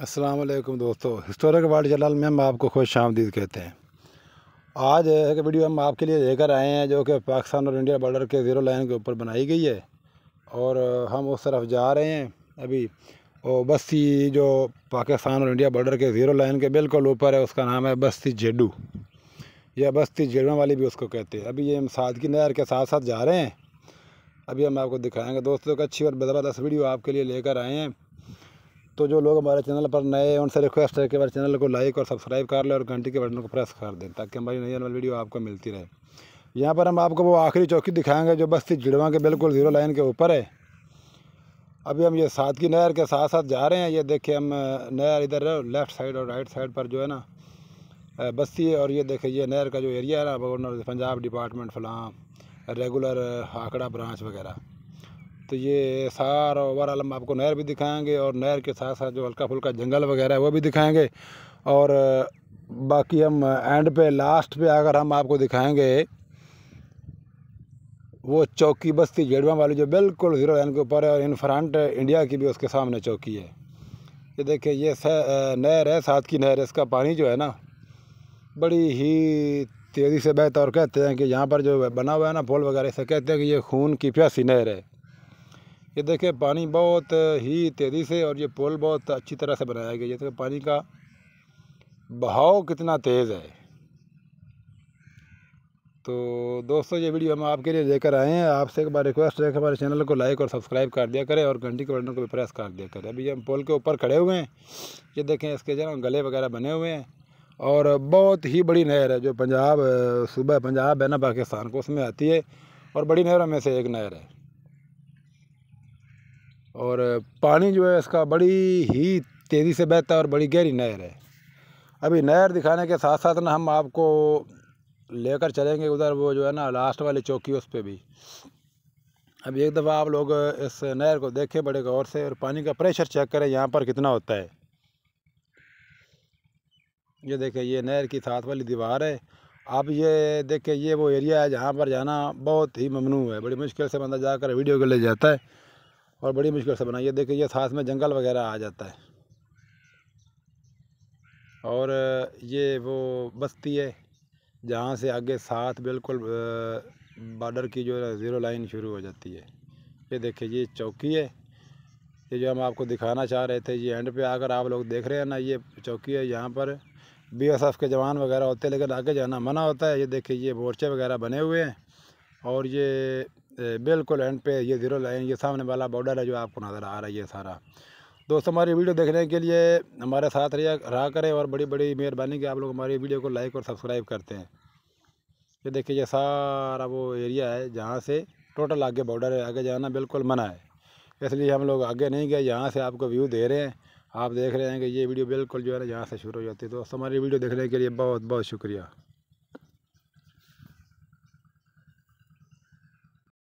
वालेकुम दोस्तों historic world जलाल में हम आपको खुश आमदीद कहते हैं आज एक वीडियो हम आपके लिए लेकर आए हैं जो कि पाकिस्तान और इंडिया बॉर्डर के ज़ीरो लाइन के ऊपर बनाई गई है और हम उस तरफ जा रहे हैं अभी और बस्ती जो पाकिस्तान और इंडिया बॉर्डर के ज़ीरो लाइन के बिल्कुल ऊपर है उसका नाम है बस्ती जेडू या बस्ती जेडवा वाली भी उसको कहते हैं अभी ये हम सादगी नहर के साथ साथ जा रहे हैं अभी हम आपको दिखाएँगे दोस्तों एक अच्छी और ज़बरदस्त वीडियो आपके लिए लेकर आए हैं तो जो लोग हमारे चैनल पर नए हैं उनसे रिक्वेस्ट है कि हमारे चैनल को लाइक और सब्सक्राइब कर लें और घंटी के बटन को प्रेस कर दें ताकि हमारी नई नई वीडियो आपको मिलती रहे यहाँ पर हम आपको वो आखिरी चौकी दिखाएंगे जो बस्ती जिड़वा के बिल्कुल ज़ीरो लाइन के ऊपर है अभी हम ये सादगी नहर के साथ साथ जा रहे हैं ये देखिए हम नहर इधर लेफ़्ट साइड और राइट साइड पर जो है ना बस्ती है और ये देखिए ये नहर का जो एरिया है ना पंजाब डिपार्टमेंट फलां रेगुलर हाकड़ा ब्रांच वगैरह तो ये सारा ओवरऑल हम आपको नहर भी दिखाएंगे और नहर के साथ साथ जो हल्का फुल्का जंगल वगैरह है वो भी दिखाएंगे और बाकी हम एंड पे लास्ट पे अगर हम आपको दिखाएंगे वो चौकी बस्ती जेडवा वाली जो बिल्कुल ज़ीरो लाइन के ऊपर है और इन फ्रंट इंडिया की भी उसके सामने चौकी है ये देखिए ये नहर है साथ की नहर है इसका पानी जो है ना बड़ी ही तेज़ी से बहता और कहते हैं कि यहाँ पर जो बना हुआ है ना पोल वगैरह से कहते हैं कि ये खून की प्यासी नहर है ये देखिए पानी बहुत ही तेज़ी से और ये पुल बहुत अच्छी तरह से बनाया गया जैसे पानी का बहाव कितना तेज़ है तो दोस्तों ये वीडियो हम आपके लिए लेकर आए हैं आपसे एक बार रिक्वेस्ट है कि हमारे चैनल को लाइक और सब्सक्राइब कर दिया करें और घंटी के बटन को भी प्रेस कर दिया करें अभी हम पोल के ऊपर खड़े हुए हैं ये देखें इसके जो गले वगैरह बने हुए हैं और बहुत ही बड़ी नहर है जो पंजाब सूबा पंजाब है ना पाकिस्तान को उसमें आती है और बड़ी नहरों में से एक नहर है और पानी जो है इसका बड़ी ही तेज़ी से बहता है और बड़ी गहरी नहर है अभी नहर दिखाने के साथ साथ ना हम आपको लेकर चलेंगे उधर वो जो है ना लास्ट वाली चौकी उस पर भी अब एक दफ़ा आप लोग इस नहर को देखें बड़े गौर से और पानी का प्रेशर चेक करें यहाँ पर कितना होता है ये देखें ये नहर की साथ वाली दीवार है आप ये देखें ये वो एरिया है जहाँ पर जाना बहुत ही ममनू है बड़ी मुश्किल से बंदा जाकर वीडियो के ले जाता है और बड़ी मुश्किल से बनाइए ये देखिए ये साथ में जंगल वगैरह आ जाता है और ये वो बस्ती है जहाँ से आगे साथ बिल्कुल बॉर्डर की जो है ज़ीरो लाइन शुरू हो जाती है ये देखिए ये चौकी है ये जो हम आपको दिखाना चाह रहे थे ये एंड पे आकर आप लोग देख रहे हैं ना ये चौकी है यहाँ पर बीएसएफ के जवान वगैरह होते हैं लेकिन आगे जाना मना होता है ये देखिए ये मोर्चे वगैरह बने हुए हैं और ये बिल्कुल एंड पे ये ज़ीरो लाइन ये सामने वाला बॉर्डर है जो आपको नज़र आ रहा है ये सारा दोस्तों हमारी वीडियो देखने के लिए हमारे साथ रहा रहा करें और बड़ी बड़ी मेहरबानी कि आप लोग हमारी वीडियो को लाइक और सब्सक्राइब करते हैं ये देखिए ये सारा वो एरिया है जहाँ से टोटल आगे बॉर्डर है आगे जाना बिल्कुल मना है इसलिए हम लोग आगे नहीं गए यहाँ से आपको व्यू दे रहे हैं आप देख रहे हैं कि ये वीडियो बिल्कुल जो है ना यहाँ से शुरू हो जाती है दोस्तों हमारी वीडियो देखने के लिए बहुत बहुत शुक्रिया